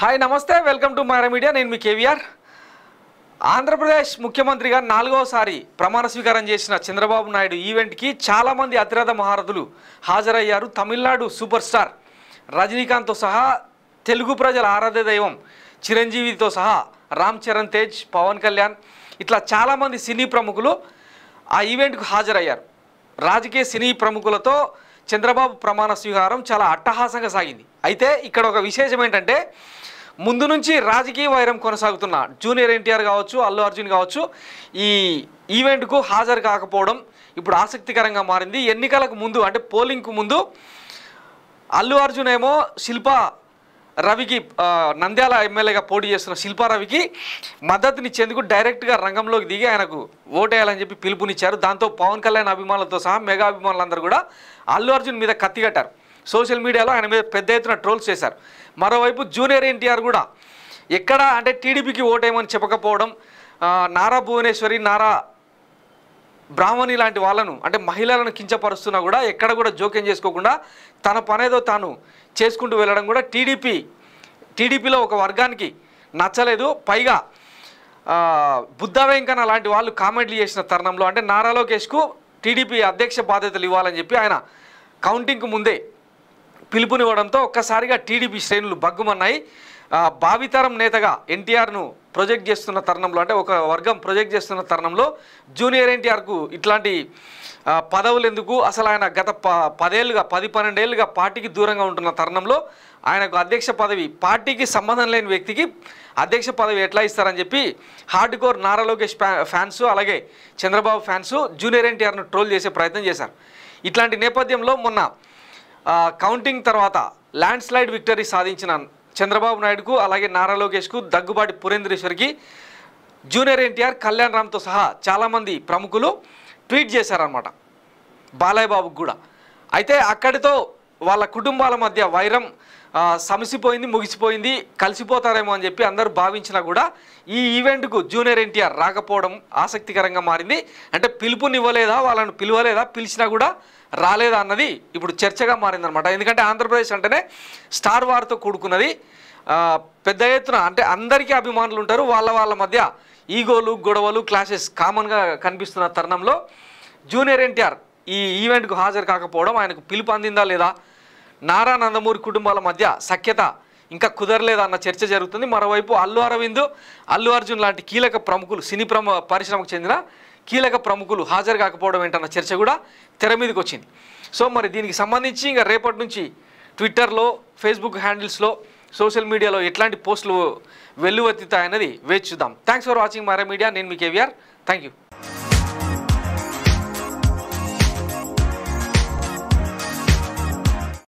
hi నమస్తే welcome to Myra media నేను మీ కేవీఆర్ ఆంధ్రప్రదేశ్ ముఖ్యమంత్రిగా నాలుగవసారి ప్రమాణ స్వీకారం చేసిన చంద్రబాబు నాయుడు ఈవెంట్కి చాలామంది అతిరథ మహారథులు హాజరయ్యారు తమిళనాడు సూపర్ స్టార్ రజనీకాంత్తో సహా తెలుగు ప్రజల ఆరాధ్య దైవం చిరంజీవితో సహా రామ్ చరణ్ తేజ్ పవన్ కళ్యాణ్ ఇట్లా చాలామంది సినీ ప్రముఖులు ఆ ఈవెంట్కు హాజరయ్యారు రాజకీయ సినీ ప్రముఖులతో చంద్రబాబు ప్రమాణ స్వీకారం చాలా అట్టహాసంగా సాగింది అయితే ఇక్కడ ఒక విశేషం ఏంటంటే ముందు నుంచి రాజకీయ వైరం కొనసాగుతున్న జూనియర్ ఎన్టీఆర్ కావచ్చు అల్లు అర్జున్ కావచ్చు ఈ ఈవెంట్కు హాజరు కాకపోవడం ఇప్పుడు ఆసక్తికరంగా మారింది ఎన్నికలకు ముందు అంటే పోలింగ్కు ముందు అల్లు అర్జున్ ఏమో శిల్ప రవికి నంద్యాల ఎమ్మెల్యేగా పోటీ చేస్తున్న శిల్పారవికి మద్దతునిచ్చేందుకు డైరెక్ట్గా రంగంలోకి దిగి ఆయనకు ఓటేయాలని చెప్పి పిలుపునిచ్చారు దాంతో పవన్ కళ్యాణ్ అభిమానులతో సహా మెగా అభిమానులందరూ కూడా అల్లు అర్జున్ మీద కత్తిగట్టారు సోషల్ మీడియాలో ఆయన మీద పెద్ద ఎత్తున ట్రోల్స్ చేశారు మరోవైపు జూనియర్ ఎన్టీఆర్ కూడా ఎక్కడ అంటే టీడీపీకి ఓటేమని చెప్పకపోవడం నారా భువనేశ్వరి నారా బ్రాహ్మణి లాంటి వాళ్ళను అంటే మహిళలను కించపరుస్తున్నా కూడా ఎక్కడ కూడా జోక్యం చేసుకోకుండా తన పనేదో తాను చేసుకుంటూ వెళ్ళడం కూడా టీడీపీ టీడీపీలో ఒక వర్గానికి నచ్చలేదు పైగా బుద్ధ వెంకన్న లాంటి వాళ్ళు కామెంట్లు చేసిన తరుణంలో అంటే నారా లోకేష్కు టీడీపీ అధ్యక్ష బాధ్యతలు ఇవ్వాలని చెప్పి ఆయన కౌంటింగ్కు ముందే పిలుపునివ్వడంతో ఒక్కసారిగా టీడీపీ శ్రేణులు బగ్గుమన్నాయి భావితరం నేతగా ఎన్టీఆర్ను ప్రొజెక్ట్ చేస్తున్న తరుణంలో అంటే ఒక వర్గం ప్రొజెక్ట్ చేస్తున్న తరుణంలో జూనియర్ ఎన్టీఆర్కు ఇట్లాంటి పదవులు ఎందుకు అసలు ఆయన గత ప పదేళ్ళుగా పది పన్నెండేళ్ళుగా పార్టీకి దూరంగా ఉంటున్న తరుణంలో ఆయనకు అధ్యక్ష పదవి పార్టీకి సంబంధం లేని వ్యక్తికి అధ్యక్ష పదవి ఎట్లా ఇస్తారని చెప్పి hard core Nara Lokesh fans అలాగే చంద్రబాబు ఫ్యాన్సు జూనియర్ ఎన్టీఆర్ను ట్రోల్ చేసే ప్రయత్నం చేశారు ఇట్లాంటి నేపథ్యంలో మొన్న కౌంటింగ్ తర్వాత ల్యాండ్ స్లైడ్ విక్టరీ సాధించిన చంద్రబాబు నాయుడుకు అలాగే నారా లోకేష్కు దగ్గుబాటి పురేంద్రేశ్వర్కి జూనియర్ ఎన్టీఆర్ కళ్యాణ్ రామ్తో సహా చాలామంది ప్రముఖులు ట్వీట్ చేశారనమాట బాలయ్య బాబుకు కూడా అయితే అక్కడితో వాళ్ళ కుటుంబాల మధ్య వైరం సమసిపోయింది ముగిసిపోయింది కలిసిపోతారేమో అని చెప్పి అందరూ భావించినా కూడా ఈ ఈవెంట్కు జూనియర్ ఎన్టీఆర్ రాకపోవడం ఆసక్తికరంగా మారింది అంటే పిలుపునివ్వలేదా వాళ్ళను పిలవలేదా పిలిచినా కూడా రాలేదా అన్నది ఇప్పుడు చర్చగా మారిందనమాట ఎందుకంటే ఆంధ్రప్రదేశ్ అంటేనే స్టార్ వార్తో కూడుకున్నది పెద్ద ఎత్తున అంటే అందరికీ అభిమానులు ఉంటారు వాళ్ళ వాళ్ళ మధ్య ఈగోలు గొడవలు క్లాషెస్ కామన్గా కనిపిస్తున్న తరుణంలో జూనియర్ ఎన్టీఆర్ ఈ ఈవెంట్కు హాజరు కాకపోవడం ఆయనకు పిలుపు అందిందా లేదా నారా నందమూరి కుటుంబాల మధ్య సఖ్యత ఇంకా కుదరలేదన్న చర్చ జరుగుతుంది మరోవైపు అల్లు అరవింద్ అల్లు అర్జున్ లాంటి కీలక ప్రముఖులు సినీ ప్రమ పరిశ్రమకు చెందిన కీలక ప్రముఖులు హాజరు కాకపోవడం ఏంటన్న చర్చ కూడా తెర మీదకి వచ్చింది సో మరి దీనికి సంబంధించి ఇంకా రేపటి నుంచి ట్విట్టర్లో ఫేస్బుక్ హ్యాండిల్స్లో సోషల్ మీడియాలో ఎట్లాంటి పోస్టులు వెల్లువెత్తుతాయన్నది వేచి చూద్దాం థ్యాంక్స్ ఫర్ వాచింగ్ మరే మీడియా నేను మీ కేవీఆర్ థ్యాంక్ యూ